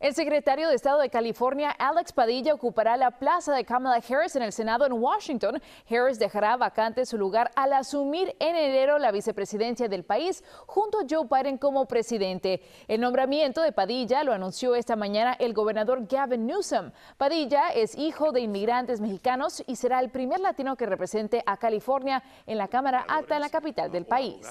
El secretario de Estado de California, Alex Padilla, ocupará la plaza de Kamala Harris en el Senado en Washington. Harris dejará vacante su lugar al asumir en enero la vicepresidencia del país junto a Joe Biden como presidente. El nombramiento de Padilla lo anunció esta mañana el gobernador Gavin Newsom. Padilla es hijo de inmigrantes mexicanos y será el primer latino que represente a California en la Cámara Alta en la capital del país.